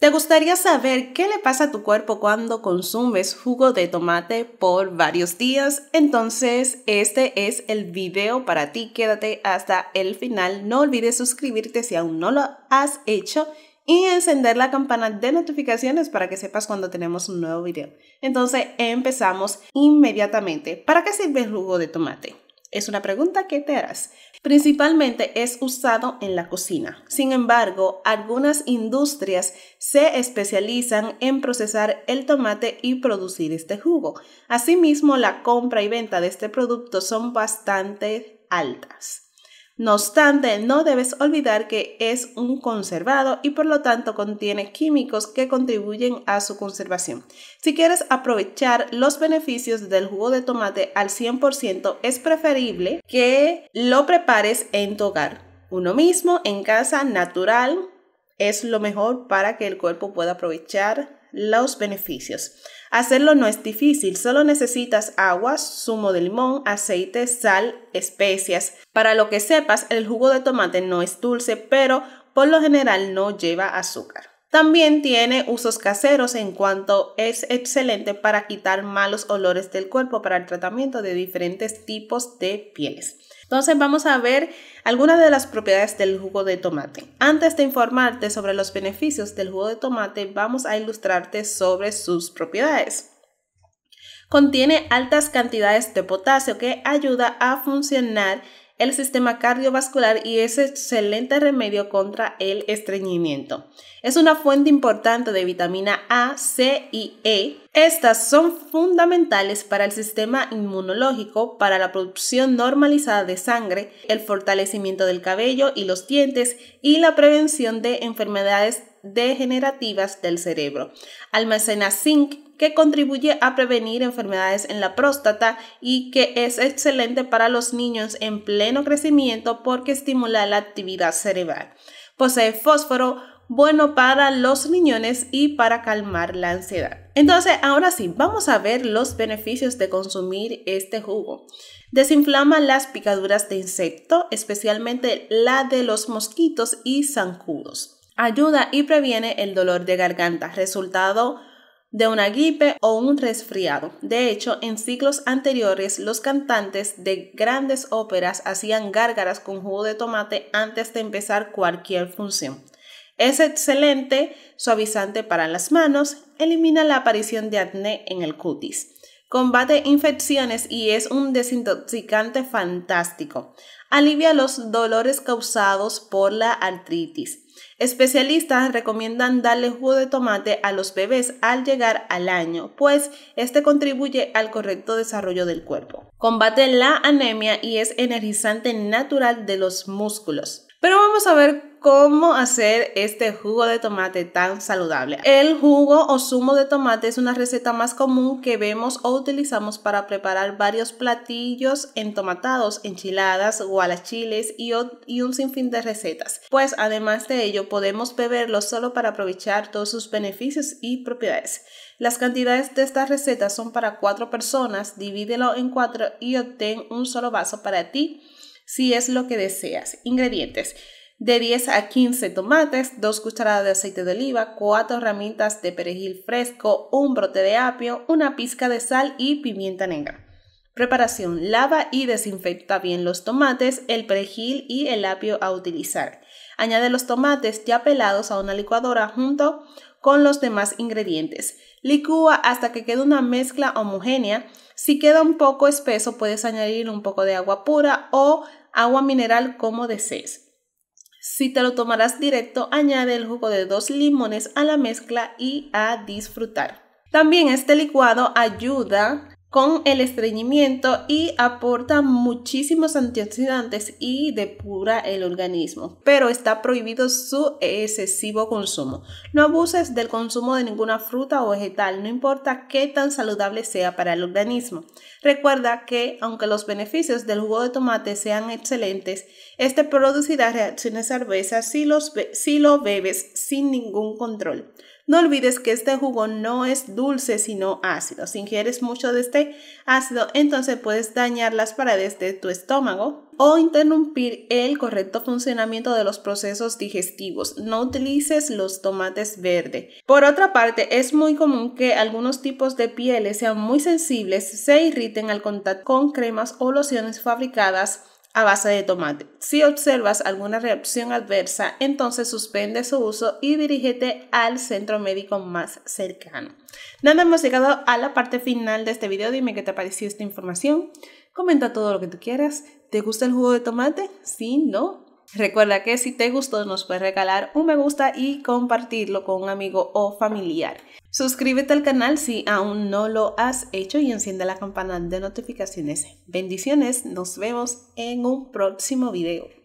Te gustaría saber qué le pasa a tu cuerpo cuando consumes jugo de tomate por varios días. Entonces, este es el video para ti. Quédate hasta el final. No olvides suscribirte si aún no lo has hecho y encender la campana de notificaciones para que sepas cuando tenemos un nuevo video. Entonces empezamos inmediatamente. ¿Para qué sirve el jugo de tomate? Es una pregunta que te harás. Principalmente es usado en la cocina. Sin embargo, algunas industrias se especializan en procesar el tomate y producir este jugo. Asimismo, la compra y venta de este producto son bastante altas. No obstante, no debes olvidar que es un conservado y por lo tanto contiene químicos que contribuyen a su conservación. Si quieres aprovechar los beneficios del jugo de tomate al 100%, es preferible que lo prepares en tu hogar. Uno mismo, en casa, natural, es lo mejor para que el cuerpo pueda aprovechar los beneficios. Hacerlo no es difícil, solo necesitas aguas, zumo de limón, aceite, sal, especias. Para lo que sepas, el jugo de tomate no es dulce, pero por lo general no lleva azúcar. También tiene usos caseros en cuanto es excelente para quitar malos olores del cuerpo para el tratamiento de diferentes tipos de pieles. Entonces vamos a ver algunas de las propiedades del jugo de tomate. Antes de informarte sobre los beneficios del jugo de tomate, vamos a ilustrarte sobre sus propiedades. Contiene altas cantidades de potasio que ayuda a funcionar el sistema cardiovascular y es excelente remedio contra el estreñimiento. Es una fuente importante de vitamina A, C y E. Estas son fundamentales para el sistema inmunológico, para la producción normalizada de sangre, el fortalecimiento del cabello y los dientes y la prevención de enfermedades degenerativas del cerebro. Almacena zinc que contribuye a prevenir enfermedades en la próstata y que es excelente para los niños en pleno crecimiento porque estimula la actividad cerebral. Posee fósforo, bueno para los riñones y para calmar la ansiedad. Entonces, ahora sí, vamos a ver los beneficios de consumir este jugo. Desinflama las picaduras de insecto, especialmente la de los mosquitos y zancudos. Ayuda y previene el dolor de garganta, resultado de una gripe o un resfriado. De hecho, en ciclos anteriores los cantantes de grandes óperas hacían gárgaras con jugo de tomate antes de empezar cualquier función. Es excelente suavizante para las manos, elimina la aparición de acné en el cutis, combate infecciones y es un desintoxicante fantástico. Alivia los dolores causados por la artritis Especialistas recomiendan darle jugo de tomate a los bebés al llegar al año, pues este contribuye al correcto desarrollo del cuerpo. Combate la anemia y es energizante natural de los músculos. Pero vamos a ver cómo hacer este jugo de tomate tan saludable. El jugo o zumo de tomate es una receta más común que vemos o utilizamos para preparar varios platillos entomatados, enchiladas, gualachiles y, y un sinfín de recetas. Pues además de ello podemos beberlo solo para aprovechar todos sus beneficios y propiedades. Las cantidades de esta receta son para cuatro personas, divídelo en cuatro y obtén un solo vaso para ti si es lo que deseas. Ingredientes. De 10 a 15 tomates, 2 cucharadas de aceite de oliva, 4 ramitas de perejil fresco, un brote de apio, una pizca de sal y pimienta negra. Preparación. Lava y desinfecta bien los tomates, el perejil y el apio a utilizar. Añade los tomates ya pelados a una licuadora junto con los demás ingredientes. Licúa hasta que quede una mezcla homogénea. Si queda un poco espeso, puedes añadir un poco de agua pura o agua mineral como desees. Si te lo tomarás directo, añade el jugo de dos limones a la mezcla y a disfrutar. También este licuado ayuda con el estreñimiento y aporta muchísimos antioxidantes y depura el organismo, pero está prohibido su excesivo consumo. No abuses del consumo de ninguna fruta o vegetal, no importa qué tan saludable sea para el organismo. Recuerda que aunque los beneficios del jugo de tomate sean excelentes, este producirá reacciones adversas si, si lo bebes sin ningún control. No olvides que este jugo no es dulce sino ácido. Si ingieres mucho de este ácido, entonces puedes dañar las paredes de tu estómago o interrumpir el correcto funcionamiento de los procesos digestivos. No utilices los tomates verdes. Por otra parte, es muy común que algunos tipos de pieles sean muy sensibles, se irriten al contacto con cremas o lociones fabricadas a base de tomate. Si observas alguna reacción adversa, entonces suspende su uso y dirígete al centro médico más cercano. Nada, hemos llegado a la parte final de este video. Dime qué te pareció esta información. Comenta todo lo que tú quieras. ¿Te gusta el jugo de tomate? Sí, no. Recuerda que si te gustó nos puedes regalar un me gusta y compartirlo con un amigo o familiar. Suscríbete al canal si aún no lo has hecho y enciende la campana de notificaciones. Bendiciones, nos vemos en un próximo video.